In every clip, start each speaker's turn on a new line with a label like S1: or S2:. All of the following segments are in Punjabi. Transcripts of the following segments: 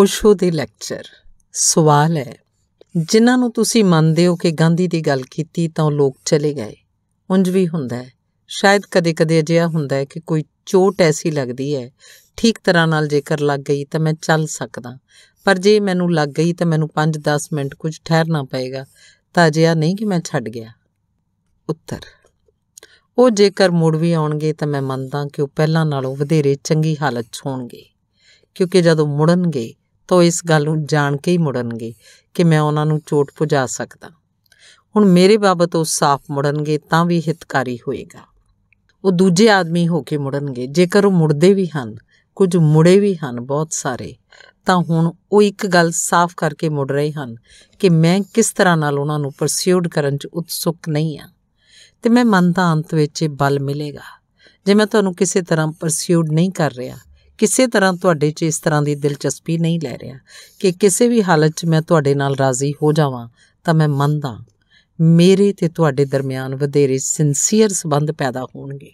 S1: ਓਸ਼ੋ ਦੇ ਲੈਕਚਰ ਸਵਾਲ ਹੈ ਜਿਨ੍ਹਾਂ ਨੂੰ ਤੁਸੀਂ ਮੰਨਦੇ ਹੋ ਕਿ ਗਾਂਧੀ ਦੀ ਗੱਲ ਕੀਤੀ ਤਾਂ ਲੋਕ ਚਲੇ ਗਏ ਉਂਝ ਵੀ ਹੁੰਦਾ ਹੈ ਸ਼ਾਇਦ ਕਦੇ-ਕਦੇ ਅਜਿਹਾ ਹੁੰਦਾ ਹੈ ਕਿ ਕੋਈ ਚੋਟ ਐਸੀ ਲੱਗਦੀ ਹੈ ਠੀਕ ਤਰ੍ਹਾਂ ਨਾਲ ਜੇਕਰ ਲੱਗ ਗਈ ਤਾਂ ਮੈਂ ਚੱਲ ਸਕਦਾ ਪਰ ਜੇ ਮੈਨੂੰ ਲੱਗ ਗਈ ਤਾਂ ਮੈਨੂੰ 5-10 ਮਿੰਟ ਕੁਝ ਠਹਿਰਨਾ ਪਏਗਾ ਤਾਂ ਅਜਿਹਾ ਨਹੀਂ ਕਿ ਮੈਂ ਛੱਡ ਗਿਆ ਉੱਤਰ ਉਹ ਜੇਕਰ ਮੁੜ ਵੀ ਆਉਣਗੇ ਤਾਂ ਮੈਂ ਮੰਨਦਾ ਕਿ ਉਹ ਪਹਿਲਾਂ ਨਾਲੋਂ ਵਧੇਰੇ ਚੰਗੀ ਹਾਲਤ 'ਚ ਹੋਣਗੇ ਕਿਉਂਕਿ ਜਦੋਂ ਮੁੜਨਗੇ ਤਾਂ ਇਸ ਗੱਲ ਨੂੰ ਜਾਣ ਕੇ ਹੀ ਮੁੜਨਗੇ ਕਿ ਮੈਂ ਉਹਨਾਂ ਨੂੰ ਚੋਟ ਪੁਜਾ ਸਕਦਾ ਹੁਣ ਮੇਰੇ ਬਾਬਤ ਉਹ ਸਾਫ਼ ਮੁੜਨਗੇ ਤਾਂ ਵੀ ਹਿਤਕਾਰੀ ਹੋਏਗਾ ਉਹ ਦੂਜੇ ਆਦਮੀ ਹੋ ਕੇ ਮੁੜਨਗੇ ਜੇਕਰ ਉਹ ਮੁੜਦੇ ਵੀ ਹਨ ਕੁਝ ਮੁੜੇ ਵੀ ਹਨ ਬਹੁਤ ਸਾਰੇ ਤਾਂ ਹੁਣ ਉਹ ਇੱਕ ਗੱਲ ਸਾਫ਼ ਕਰਕੇ ਮੁੜ ਰਹੇ ਹਨ ਕਿ ਮੈਂ ਕਿਸ ਤਰ੍ਹਾਂ ਨਾਲ ਉਹਨਾਂ ਨੂੰ ਪਰਸਿਊਡ ਕਰਨ 'ਚ ਉਤਸੁਕ ਨਹੀਂ ਆ ਤੇ ਮੈਂ ਮੰਨਦਾ ਅੰਤ ਵਿੱਚ ਬਲ ਮਿਲੇਗਾ ਜੇ ਮੈਂ ਤੁਹਾਨੂੰ ਕਿਸੇ ਤਰ੍ਹਾਂ ਪਰਸਿਊਡ ਨਹੀਂ ਕਰ ਰਿਹਾ ਕਿਸੇ ਤਰ੍ਹਾਂ ਤੁਹਾਡੇ 'ਚ ਇਸ ਤਰ੍ਹਾਂ ਦੀ ਦਿਲਚਸਪੀ ਨਹੀਂ ਲੈ ਰਿਹਾ ਕਿ ਕਿਸੇ ਵੀ ਹਾਲਤ 'ਚ ਮੈਂ ਤੁਹਾਡੇ ਨਾਲ ਰਾਜ਼ੀ ਹੋ ਜਾਵਾਂ ਤਾਂ ਮੈਂ ਮੰਨਦਾ ਮੇਰੇ ਤੇ ਤੁਹਾਡੇ ਦਰਮਿਆਨ ਵਧੇਰੇ ਸਿੰਸੀਅਰ ਸਬੰਧ ਪੈਦਾ ਹੋਣਗੇ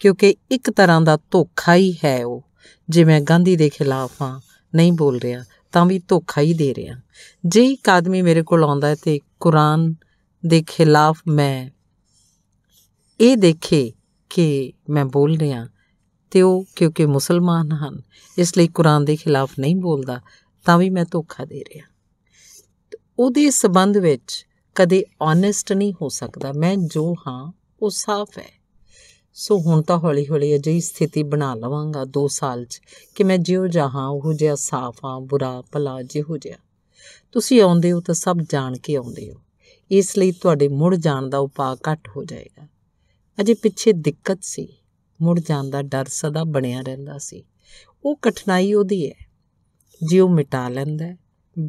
S1: ਕਿਉਂਕਿ ਇੱਕ ਤਰ੍ਹਾਂ ਦਾ ਧੋਖਾ ਹੀ ਹੈ ਉਹ ਜੇ ਮੈਂ ਗਾਂਧੀ ਦੇ ਖਿਲਾਫ ਆ ਨਹੀਂ ਬੋਲ ਰਿਹਾ ਤਾਂ ਵੀ ਧੋਖਾ ਹੀ ਦੇ ਰਿਹਾ ਜੇ ਇੱਕ ਆਦਮੀ ਮੇਰੇ ਕੋਲ ਆਉਂਦਾ ਹੈ ਤੇ ਕੁਰਾਨ ਦੇ ਖਿਲਾਫ ਮੈਂ ਇਹ ਦੇਖੇ ਕਿ ਮੈਂ ਬੋਲ ਰਿਹਾ ਤੇ ਉਹ ਕਿਉਂਕਿ ਮੁਸਲਮਾਨ ਹਨ ਇਸ ਲਈ ਕੁਰਾਨ ਦੇ ਖਿਲਾਫ ਨਹੀਂ ਬੋਲਦਾ ਤਾਂ ਵੀ ਮੈਂ ਧੋਖਾ ਦੇ ਰਿਹਾ ਉਹਦੇ ਸਬੰਧ ਵਿੱਚ ਕਦੇ ਓਨੈਸਟ ਨਹੀਂ ਹੋ ਸਕਦਾ ਮੈਂ ਜੋ ਹਾਂ ਉਹ ਸਾਫ਼ ਹੈ ਸੋ ਹੁਣ ਤਾਂ ਹੌਲੀ-ਹੌਲੀ ਅਜਿਹੀ ਸਥਿਤੀ ਬਣਾ ਲਵਾਂਗਾ 2 ਸਾਲ 'ਚ ਕਿ ਮੈਂ ਜਿਉ ਜਹਾਂ ਉਹ ਜਿਹਾ ਸਾਫ਼ ਬੁਰਾ ਭਲਾ ਜਿਹੋ ਜਿਹਾ ਤੁਸੀਂ ਆਉਂਦੇ ਹੋ ਤਾਂ ਸਭ ਜਾਣ ਕੇ ਆਉਂਦੇ ਹੋ ਇਸ ਲਈ ਤੁਹਾਡੇ ਮੁੜ ਜਾਣ ਦਾ ਉਪਾਅ ਘੱਟ ਹੋ ਜਾਏਗਾ ਅਜੇ ਪਿੱਛੇ ਦਿੱਕਤ ਸੀ ਮੁੜ ਜਾਣ ਦਾ ਡਰ ਸਦਾ ਬਣਿਆ ਰਹਿੰਦਾ ਸੀ ਉਹ ਕਠਿਨਾਈ ਉਹਦੀ ਹੈ ਜੇ ਉਹ ਮਿਟਾ ਲੈਂਦਾ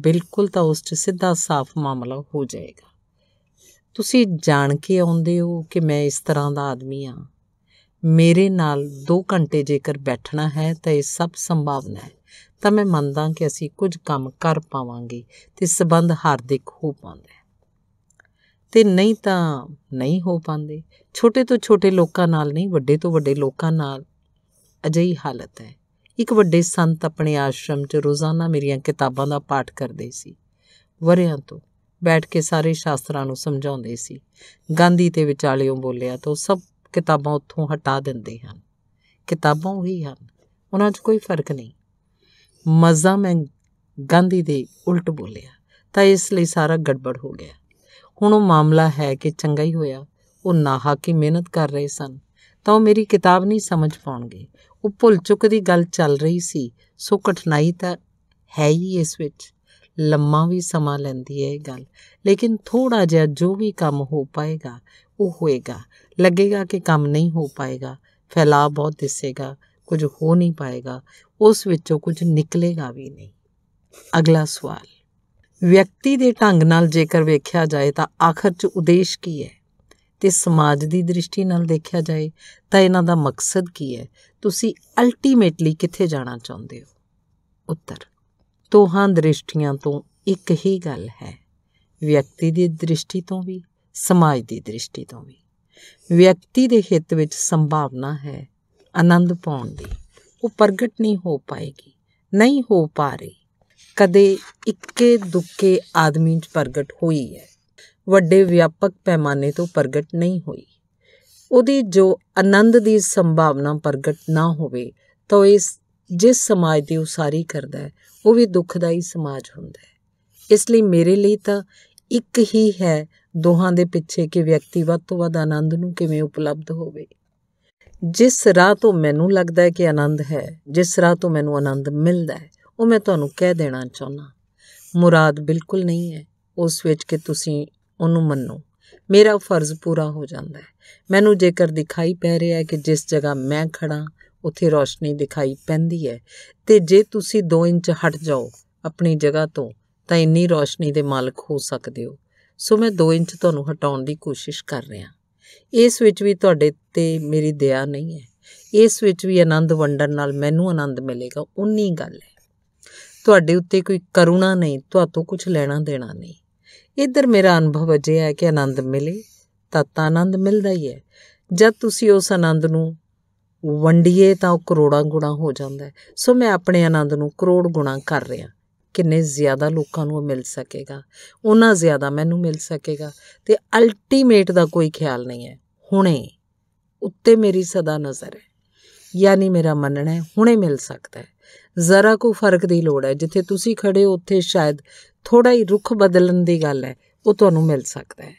S1: ਬਿਲਕੁਲ ਤਾਂ ਉਸ 'ਚ ਸਿੱਧਾ ਸਾਫ਼ ਮਾਮਲਾ ਹੋ ਜਾਏਗਾ ਤੁਸੀਂ ਜਾਣ ਕੇ ਆਉਂਦੇ ਹੋ ਕਿ ਮੈਂ ਇਸ ਤਰ੍ਹਾਂ ਦਾ ਆਦਮੀ ਆ ਮੇਰੇ ਨਾਲ 2 ਘੰਟੇ ਜੇਕਰ ਬੈਠਣਾ ਹੈ ਤਾਂ ਇਹ ਸਭ ਸੰਭਾਵਨਾ ਹੈ ਤਾਂ ਮੈਂ ਮੰਨਦਾ ਕਿ ਅਸੀਂ ਕੁਝ ਕੰਮ ਕਰ ਪਾਵਾਂਗੇ ਤੇ ਸਬੰਧ ਹਾਰਦਿਕ ਹੋ ਪਾਉਂਦਾ ਤੇ ਨਹੀਂ ਤਾਂ ਨਹੀਂ ਹੋ ਪਾਉਂਦੇ ਛੋਟੇ ਤੋਂ ਛੋਟੇ ਲੋਕਾਂ ਨਾਲ ਨਹੀਂ ਵੱਡੇ ਤੋਂ ਵੱਡੇ ਲੋਕਾਂ ਨਾਲ ਅਜਿਹੀ ਹਾਲਤ ਹੈ ਇੱਕ ਵੱਡੇ ਸੰਤ ਆਪਣੇ ਆਸ਼ਰਮ 'ਚ ਰੋਜ਼ਾਨਾ ਮੇਰੀਆਂ ਕਿਤਾਬਾਂ ਦਾ ਪਾਠ ਕਰਦੇ ਸੀ ਵਰਿਆਂ ਤੋਂ ਬੈਠ ਕੇ ਸਾਰੇ ਸ਼ਾਸਤਰਾਂ ਨੂੰ ਸਮਝਾਉਂਦੇ ਸੀ ਗਾਂਧੀ ਤੇ ਵਿਚਾਲਿਓਂ ਬੋਲਿਆ ਤਾਂ ਸਭ ਕਿਤਾਬਾਂ ਉੱਥੋਂ ਹਟਾ ਦਿੰਦੇ ਹਨ ਕਿਤਾਬਾਂ ਉਹੀ ਹਨ ਉਹਨਾਂ 'ਚ ਕੋਈ ਫਰਕ ਨਹੀਂ ਮਜ਼ਾ ਮੈਂ ਗਾਂਧੀ ਦੇ ਉਲਟ ਬੋਲਿਆ ਤਾਂ ਇਸ ਲਈ ਸਾਰਾ ਗੜਬੜ ਹੋ ਗਿਆ ਹੁਣ ਉਹ ਮਾਮਲਾ ਹੈ ਕਿ ਚੰਗਾ ਹੀ ਹੋਇਆ ਉਹ ਕੀ ਮਿਹਨਤ ਕਰ ਰਹੇ ਸਨ ਤਾਂ ਉਹ ਮੇਰੀ ਕਿਤਾਬ ਨਹੀਂ ਸਮਝ ਪਾਉਣਗੇ ਉਹ ਭੁੱਲ ਚੁੱਕ ਦੀ ਗੱਲ ਚੱਲ ਰਹੀ ਸੀ ਸੋ ਕਠਿਨਾਈ ਤਾਂ ਹੈ ਹੀ ਇਸ ਵਿੱਚ ਲੰਮਾ ਵੀ ਸਮਾਂ ਲੈਂਦੀ ਹੈ ਇਹ ਗੱਲ ਲੇਕਿਨ ਥੋੜਾ ਜਿਹਾ ਜੋ ਵੀ ਕੰਮ ਹੋ ਪਾਏਗਾ ਉਹ ਹੋਏਗਾ ਲੱਗੇਗਾ ਕਿ ਕੰਮ ਨਹੀਂ ਹੋ ਪਾਏਗਾ ਫੈਲਾਅ ਬਹੁਤ ਦਿਸੇਗਾ ਕੁਝ ਹੋ ਨਹੀਂ ਪਾਏਗਾ ਉਸ ਵਿੱਚੋਂ ਕੁਝ ਨਿਕਲੇਗਾ ਵੀ ਨਹੀਂ ਅਗਲਾ ਸਵਾਲ ਵਿਅਕਤੀ ਦੇ ਢੰਗ ਨਾਲ ਜੇਕਰ ਵੇਖਿਆ ਜਾਏ ਤਾਂ ਆਖਰ 'ਚ ਉਦੇਸ਼ ਕੀ ਹੈ ਤੇ ਸਮਾਜ ਦੀ ਦ੍ਰਿਸ਼ਟੀ ਨਾਲ ਦੇਖਿਆ ਜਾਏ ਤਾਂ ਇਹਨਾਂ ਦਾ ਮਕਸਦ ਕੀ ਹੈ ਤੁਸੀਂ ਅਲਟੀਮੇਟਲੀ ਕਿੱਥੇ ਜਾਣਾ ਚਾਹੁੰਦੇ ਹੋ ਉੱਤਰ ਤੋਹਾਂ ਦ੍ਰਿਸ਼ਟੀਆਂ ਤੋਂ ਇੱਕ ਹੀ ਗੱਲ ਹੈ ਵਿਅਕਤੀ ਦੀ ਦ੍ਰਿਸ਼ਟੀ ਤੋਂ ਵੀ ਸਮਾਜ ਦੀ ਦ੍ਰਿਸ਼ਟੀ ਤੋਂ ਵੀ ਵਿਅਕਤੀ ਦੇ ਹਿੱਤ ਵਿੱਚ ਸੰਭਾਵਨਾ ਹੈ ਆਨੰਦ ਪਾਉਣ ਦੀ ਉਹ ਪ੍ਰਗਟ ਨਹੀਂ ਹੋ ਪਾਏਗੀ ਨਹੀਂ ਹੋ ਪਾ ਰਹੀ ਕਦੇ ਇੱਕੇ ਦੁੱਕੇ ਆਦਮੀ 'ਚ ਪ੍ਰਗਟ ਹੋਈ ਹੈ ਵੱਡੇ ਵਿਆਪਕ ਪੈਮਾਨੇ ਤੋਂ ਪ੍ਰਗਟ ਨਹੀਂ ਹੋਈ ਉਹਦੀ ਜੋ ਆਨੰਦ ਦੀ ਸੰਭਾਵਨਾ ਪ੍ਰਗਟ ਨਾ ਹੋਵੇ ਤਾਂ ਇਸ ਜਿਸ ਸਮਾਜ ਦੀ ਉਸਾਰੀ ਕਰਦਾ ਹੈ ਉਹ ਵੀ ਦੁਖਦਾਈ ਸਮਾਜ ਹੁੰਦਾ ਹੈ ਇਸ ਲਈ ਮੇਰੇ ਲਈ ਤਾਂ ਇੱਕ ਹੀ ਹੈ ਦੋਹਾਂ ਦੇ ਪਿੱਛੇ ਕਿ ਵਿਅਕਤੀ ਵੱਧ ਤੋਂ ਵੱਧ ਆਨੰਦ ਨੂੰ ਕਿਵੇਂ ਉਪਲਬਧ ਹੋਵੇ ਜਿਸ ਰਾਹ ਤੋਂ ਮੈਨੂੰ ਲੱਗਦਾ ਹੈ ਕਿ ਆਨੰਦ ਹੈ ਜਿਸ ਰਾਹ ਤੋਂ ਮੈਨੂੰ ਆਨੰਦ ਮਿਲਦਾ ਹੈ ਉਹ ਮੈਂ ਤੁਹਾਨੂੰ ਕਹਿ ਦੇਣਾ ਚਾਹੁੰਦਾ ਮੁਰਾਦ ਬਿਲਕੁਲ ਨਹੀਂ ਹੈ ਉਸ ਵਿੱਚ ਕਿ ਤੁਸੀਂ ਉਹਨੂੰ ਮੰਨੋ ਮੇਰਾ ਫਰਜ਼ ਪੂਰਾ ਹੋ ਜਾਂਦਾ ਹੈ ਮੈਨੂੰ ਜੇਕਰ ਦਿਖਾਈ ਪੈ ਰਿਹਾ ਹੈ ਕਿ ਜਿਸ ਜਗ੍ਹਾ ਮੈਂ ਖੜਾ ਉੱਥੇ ਰੋਸ਼ਨੀ ਦਿਖਾਈ ਪੈਂਦੀ ਹੈ ਤੇ ਜੇ ਤੁਸੀਂ 2 ਇੰਚ ਹਟ ਜਾਓ ਆਪਣੀ ਜਗ੍ਹਾ ਤੋਂ ਤਾਂ ਇੰਨੀ ਰੋਸ਼ਨੀ ਦੇ ਮਾਲਕ ਹੋ ਸਕਦੇ ਹੋ ਸੋ ਮੈਂ 2 ਇੰਚ ਤੁਹਾਨੂੰ ਹਟਾਉਣ ਦੀ ਕੋਸ਼ਿਸ਼ ਕਰ ਰਿਹਾ ਇਸ ਵਿੱਚ ਵੀ ਤੁਹਾਡੇ ਤੇ ਮੇਰੀ ਦਇਆ ਨਹੀਂ ਹੈ ਇਸ ਵਿੱਚ ਵੀ ਆਨੰਦ ਵੰਡਣ ਨਾਲ ਮੈਨੂੰ ਆਨੰਦ ਮਿਲੇਗਾ ਉਨੀ ਗੱਲ ਹੈ ਤੁਹਾਡੇ ਉੱਤੇ ਕੋਈ ਕਰੁਣਾ ਨਹੀਂ ਤੁਹਾਤੋਂ ਕੁਝ ਲੈਣਾ ਦੇਣਾ ਨਹੀਂ ਇਧਰ ਮੇਰਾ ਅਨੁਭਵ ਅਜੇ ਹੈ ਕਿ ਆਨੰਦ ਮਿਲੇ ਤਾਂ ਤਾਂ ਆਨੰਦ ਮਿਲਦਾ ਹੀ ਹੈ ਜਦ ਤੁਸੀਂ ਉਸ ਆਨੰਦ ਨੂੰ ਵੰਡੀਏ ਤਾਂ ਉਹ ਕਰੋੜਾਂ ਗੁਣਾ ਹੋ ਜਾਂਦਾ ਹੈ ਸੋ ਮੈਂ ਆਪਣੇ ਆਨੰਦ ਨੂੰ ਕਰੋੜ ਗੁਣਾ ਕਰ ਰਿਹਾ ਕਿੰਨੇ ਜ਼ਿਆਦਾ ਲੋਕਾਂ ਨੂੰ ਮਿਲ ਸਕੇਗਾ ਉਹਨਾਂ ਜ਼ਿਆਦਾ ਮੈਨੂੰ ਮਿਲ ਸਕੇਗਾ ਤੇ ਅਲਟੀਮੇਟ ਦਾ ਕੋਈ ਖਿਆਲ ਨਹੀਂ ਹੈ ਹੁਣੇ ਉੱਤੇ ਮੇਰੀ ਸਦਾ ਨਜ਼ਰ ਹੈ ਯਾਨੀ ਮੇਰਾ ਮੰਨਣਾ ਹੈ ਹੁਣੇ ਮਿਲ ਸਕਦਾ ਹੈ ਜ਼ਰਾ ਕੋ ਫਰਕ ਦੀ ਲੋੜ ਹੈ ਜਿੱਥੇ ਤੁਸੀਂ ਖੜੇ ਹੋ ਉੱਥੇ ਸ਼ਾਇਦ ਥੋੜਾ ਹੀ ਰੁਖ ਬਦਲਣ ਦੀ ਗੱਲ ਹੈ ਉਹ ਤੁਹਾਨੂੰ ਮਿਲ ਸਕਦਾ ਹੈ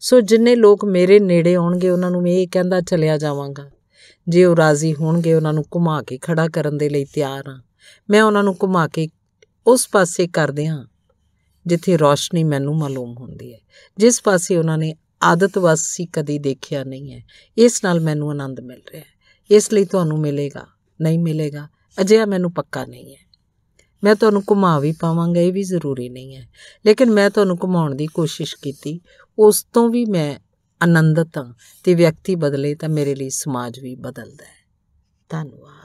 S1: ਸੋ ਜਿੰਨੇ ਲੋਕ ਮੇਰੇ ਨੇੜੇ ਆਉਣਗੇ ਉਹਨਾਂ ਨੂੰ ਮੈਂ ਇਹ ਕਹਿੰਦਾ ਚਲਿਆ ਜਾਵਾਂਗਾ ਜੇ ਉਹ ਰਾਜ਼ੀ ਹੋਣਗੇ ਉਹਨਾਂ ਨੂੰ ਘੁਮਾ ਕੇ ਖੜਾ ਕਰਨ ਦੇ ਲਈ ਤਿਆਰ ਹਾਂ ਮੈਂ ਉਹਨਾਂ ਨੂੰ ਘੁਮਾ ਕੇ ਉਸ ਪਾਸੇ ਕਰਦੇ ਹਾਂ ਜਿੱਥੇ ਰੋਸ਼ਨੀ ਮੈਨੂੰ ਮਾਲੂਮ ਹੁੰਦੀ ਹੈ ਜਿਸ ਪਾਸੇ ਉਹਨਾਂ ਨੇ ਆਦਤ ਵਸ ਕਦੀ ਦੇਖਿਆ ਨਹੀਂ ਹੈ ਇਸ ਨਾਲ ਮੈਨੂੰ ਆਨੰਦ ਮਿਲ ਰਿਹਾ ਹੈ ਇਸ ਲਈ ਤੁਹਾਨੂੰ ਮਿਲੇਗਾ ਨਹੀਂ ਮਿਲੇਗਾ ਅਜਿਹਾ ਮੈਨੂੰ ਪੱਕਾ ਨਹੀਂ ਹੈ ਮੈਂ ਤੁਹਾਨੂੰ ਘੁਮਾ ਵੀ ਪਾਵਾਂਗਾ ਇਹ ਵੀ ਜ਼ਰੂਰੀ ਨਹੀਂ ਹੈ ਲੇਕਿਨ ਮੈਂ ਤੁਹਾਨੂੰ ਘੁਮਾਉਣ ਦੀ ਕੋਸ਼ਿਸ਼ ਕੀਤੀ ਉਸ ਤੋਂ ਵੀ ਮੈਂ ਆਨੰਦਿਤ ਤੇ ਵਿਅਕਤੀ ਬਦਲੇ ਤਾਂ ਮੇਰੇ ਲਈ ਸਮਾਜ ਵੀ ਬਦਲਦਾ ਹੈ ਧੰਨਵਾਦ